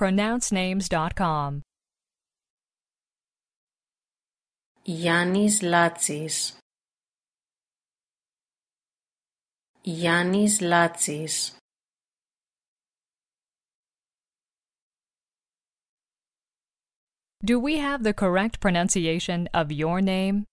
pronouncenames.com. Yannis Latsis. Yannis Latsis. Do we have the correct pronunciation of your name?